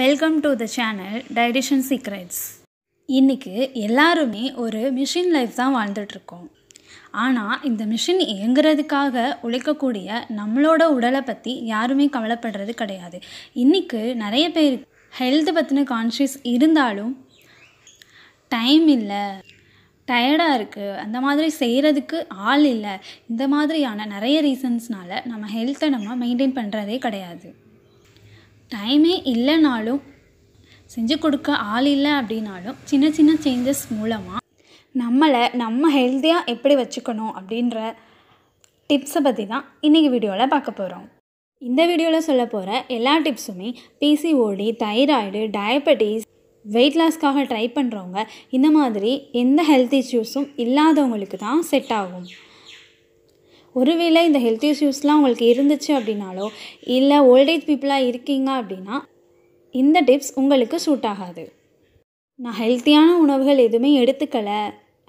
welcome to the channel dietitian secrets இன்றைக்கு எல்லாருமே ஒரு மிஷின் லைஃப் தான் வாழ்ந்துட்டுருக்கோம் ஆனால் இந்த மிஷின் இயங்குறதுக்காக உழைக்கக்கூடிய நம்மளோட உடலை பற்றி யாருமே கவலைப்படுறது கிடையாது இன்றைக்கு நிறைய பேர் ஹெல்த் பற்றின கான்ஷியஸ் இருந்தாலும் டைம் இல்லை டயர்டாக இருக்குது அந்த மாதிரி செய்கிறதுக்கு ஆள் இல்லை இந்த மாதிரியான நிறைய ரீசன்ஸ்னால் நம்ம ஹெல்த்தை நம்ம மெயின்டைன் பண்ணுறதே கிடையாது டைமே இல்லைனாலும் செஞ்சு கொடுக்க ஆள் இல்லை அப்படின்னாலும் சின்ன சின்ன சேஞ்சஸ் மூலமாக நம்மளை நம்ம ஹெல்த்தியாக எப்படி வச்சுக்கணும் அப்படின்ற டிப்ஸை பற்றி தான் இன்றைக்கி வீடியோவில் பார்க்க போகிறோம் இந்த வீடியோவில் சொல்ல போகிற எல்லா டிப்ஸுமே பிசிஓடி தைராய்டு டயபெட்டிஸ் வெயிட் லாஸ்க்காக ட்ரை பண்ணுறவங்க இந்த மாதிரி எந்த ஹெல்த் இஷ்யூஸும் இல்லாதவங்களுக்கு தான் செட் ஆகும் ஒருவேளை இந்த ஹெல்த் இஷ்யூஸ்லாம் உங்களுக்கு இருந்துச்சு அப்படின்னாலோ இல்லை ஓல்டேஜ் பீப்புளாக இருக்கீங்க அப்படின்னா இந்த டிப்ஸ் உங்களுக்கு சூட் ஆகாது நான் ஹெல்த்தியான உணவுகள் எதுவுமே எடுத்துக்கலை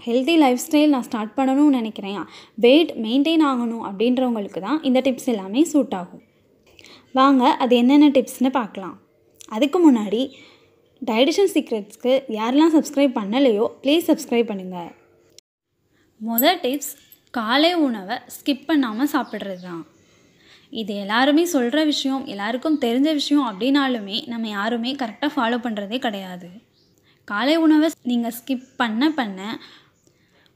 ஹெல்த்தி லைஃப் ஸ்டைல் நான் ஸ்டார்ட் பண்ணணும்னு நினைக்கிறேன் வெயிட் மெயின்டைன் ஆகணும் அப்படின்றவங்களுக்கு தான் இந்த டிப்ஸ் எல்லாமே சூட் ஆகும் வாங்க அது என்னென்ன டிப்ஸ்னு பார்க்கலாம் அதுக்கு முன்னாடி டைடிஷன் சீக்ரெட்ஸ்க்கு யாரெல்லாம் சப்ஸ்கிரைப் பண்ணலையோ ப்ளீஸ் சப்ஸ்கிரைப் பண்ணுங்கள் முதல் டிப்ஸ் காலை உணவை ஸ்கிப் பண்ணாமல் சாப்பிட்றது தான் இது எல்லாருமே சொல்கிற விஷயம் எல்லாருக்கும் தெரிஞ்ச விஷயம் அப்படின்னாலுமே நம்ம யாருமே கரெக்டாக ஃபாலோ பண்ணுறதே கிடையாது காலை உணவை நீங்கள் ஸ்கிப் பண்ண பண்ண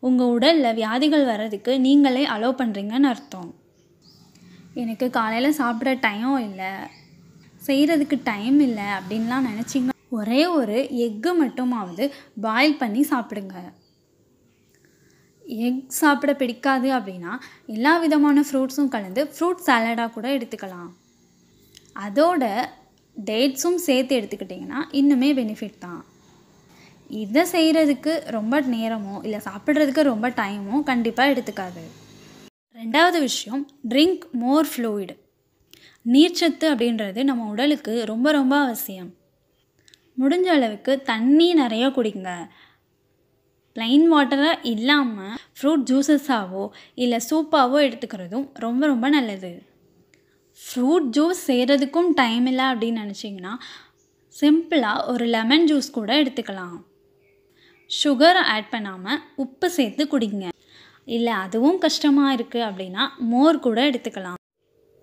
உங்கள் உடலில் வியாதிகள் வர்றதுக்கு நீங்களே அலோவ் பண்ணுறீங்கன்னு அர்த்தம் எனக்கு காலையில் சாப்பிட்ற டைமும் இல்லை செய்கிறதுக்கு டைம் இல்லை அப்படின்லாம் நினச்சிங்க ஒரே ஒரு எக்கு மட்டுமாவது பாயில் பண்ணி சாப்பிடுங்க எக் சாப்பிட பிடிக்காது அப்படின்னா எல்லா விதமான ஃப்ரூட்ஸும் கலந்து ஃப்ரூட் சாலடாக கூட எடுத்துக்கலாம் அதோட டேட்ஸும் சேர்த்து எடுத்துக்கிட்டிங்கன்னா இன்னுமே பெனிஃபிட் தான் இதை செய்கிறதுக்கு ரொம்ப நேரமோ இல்லை சாப்பிட்றதுக்கு ரொம்ப டைமோ கண்டிப்பாக எடுத்துக்காது ரெண்டாவது விஷயம் ட்ரிங்க் மோர் ஃப்ளூயிடு நீர்ச்சத்து அப்படின்றது நம்ம உடலுக்கு ரொம்ப ரொம்ப அவசியம் முடிஞ்ச அளவுக்கு தண்ணி நிறையா குடிங்க ப்ளைன் வாட்டராக இல்லாமல் ஃப்ரூட் ஜூஸஸாவோ இல்லை சூப்பாவோ எடுத்துக்கிறதும் ரொம்ப ரொம்ப நல்லது ஃப்ரூட் ஜூஸ் செய்கிறதுக்கும் டைம் இல்லை அப்படின்னு நினச்சிங்கன்னா சிம்பிளாக ஒரு லெமன் ஜூஸ் கூட எடுத்துக்கலாம் சுகர் ஆட் பண்ணாமல் உப்பு சேர்த்து குடிங்க இல்லை அதுவும் கஷ்டமாக இருக்குது அப்படின்னா மோர் கூட எடுத்துக்கலாம்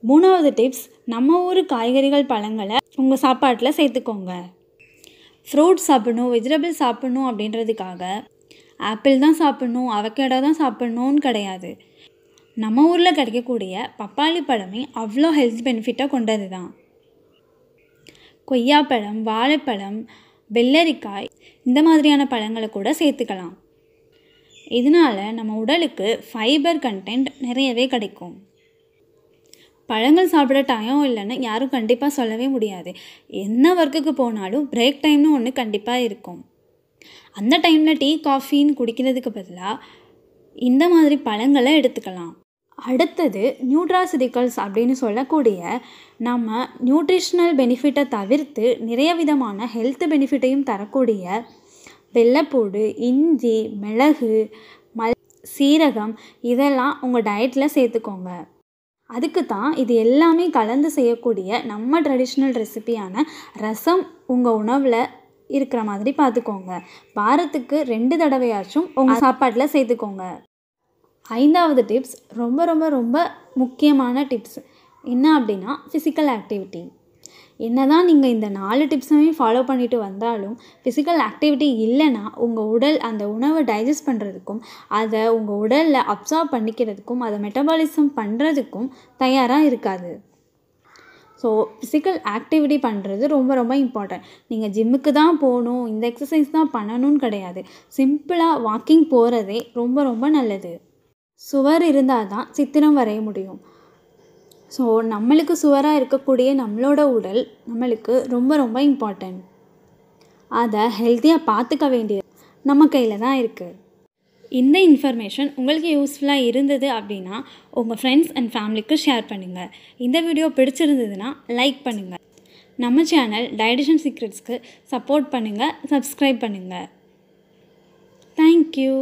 மூணாவது டிப்ஸ் நம்ம ஊர் காய்கறிகள் பழங்களை உங்கள் சாப்பாட்டில் சேர்த்துக்கோங்க ஃப்ரூட் சாப்பிடணும் வெஜிடபிள்ஸ் சாப்பிடணும் அப்படின்றதுக்காக ஆப்பிள் தான் சாப்பிட்ணும் அவக்கேடோ தான் சாப்பிட்ணுன்னு கிடையாது நம்ம ஊரில் கிடைக்கக்கூடிய பப்பாளி பழமே அவ்வளோ ஹெல்த் பெனிஃபிட்டாக கொண்டது தான் கொய்யாப்பழம் வாழைப்பழம் வெள்ளரிக்காய் இந்த மாதிரியான பழங்களை கூட சேர்த்துக்கலாம் இதனால் நம்ம உடலுக்கு ஃபைபர் கண்டென்ட் நிறையவே கிடைக்கும் பழங்கள் சாப்பிட டைம் இல்லைன்னு யாரும் கண்டிப்பாக சொல்லவே முடியாது என்ன ஒர்க்குக்கு போனாலும் பிரேக் டைம்னு ஒன்று கண்டிப்பாக இருக்கும் அந்த டைமில் டீ காஃபின்னு குடிக்கிறதுக்கு பதிலாக இந்த மாதிரி பழங்களை எடுத்துக்கலாம் அடுத்தது நியூட்ராசிட்டிக்கல்ஸ் அப்படின்னு சொல்லக்கூடிய நம்ம நியூட்ரிஷ்னல் பெனிஃபிட்டை தவிர்த்து நிறைய விதமான ஹெல்த் பெனிஃபிட்டையும் தரக்கூடிய வெள்ளைப்பூடு இஞ்சி மிளகு மல் சீரகம் இதெல்லாம் உங்கள் டயட்டில் சேர்த்துக்கோங்க அதுக்கு தான் இது எல்லாமே கலந்து செய்யக்கூடிய நம்ம ட்ரெடிஷ்னல் ரெசிபியான ரசம் உங்கள் உணவில் இருக்கிற மாதிரி பார்த்துக்கோங்க வாரத்துக்கு ரெண்டு தடவையாச்சும் உங்கள் சாப்பாட்டில் சேர்த்துக்கோங்க ஐந்தாவது டிப்ஸ் ரொம்ப ரொம்ப ரொம்ப முக்கியமான டிப்ஸ் என்ன அப்படின்னா ஃபிசிக்கல் ஆக்டிவிட்டி என்ன தான் நீங்கள் இந்த நாலு டிப்ஸுமே ஃபாலோ பண்ணிட்டு வந்தாலும் ஃபிசிக்கல் ஆக்டிவிட்டி இல்லைன்னா உங்கள் உடல் அந்த உணவை டைஜஸ்ட் பண்ணுறதுக்கும் அதை உங்கள் உடலில் அப்சார்ப் பண்ணிக்கிறதுக்கும் அதை மெட்டபாலிசம் பண்ணுறதுக்கும் தயாராக இருக்காது ஸோ ஃபிசிக்கல் ஆக்டிவிட்டி பண்ணுறது ரொம்ப ரொம்ப இம்பார்ட்டன்ட் நீங்கள் ஜிம்முக்கு தான் போகணும் இந்த எக்ஸசைஸ் தான் பண்ணணும்னு கிடையாது சிம்பிளாக வாக்கிங் போகிறதே ரொம்ப ரொம்ப நல்லது சுவர் இருந்தால் தான் சித்திரம் வரைய முடியும் ஸோ நம்மளுக்கு சுவராக இருக்கக்கூடிய நம்மளோட உடல் நம்மளுக்கு ரொம்ப ரொம்ப இம்பார்ட்டன்ட் அதை ஹெல்த்தியாக பார்த்துக்க வேண்டியது நம்ம கையில் தான் இருக்குது இந்த இன்ஃபர்மேஷன் உங்களுக்கு யூஸ்ஃபுல்லாக இருந்தது அப்படின்னா உங்கள் ஃப்ரெண்ட்ஸ் அண்ட் ஃபேமிலிக்கு ஷேர் பண்ணுங்கள் இந்த வீடியோ பிடிச்சிருந்ததுன்னா லைக் பண்ணுங்கள் நம்ம சேனல் டைடிஷன் சீக்ரெட்ஸ்க்கு சப்போர்ட் பண்ணுங்கள் சப்ஸ்கிரைப் பண்ணுங்கள் தேங்க்யூ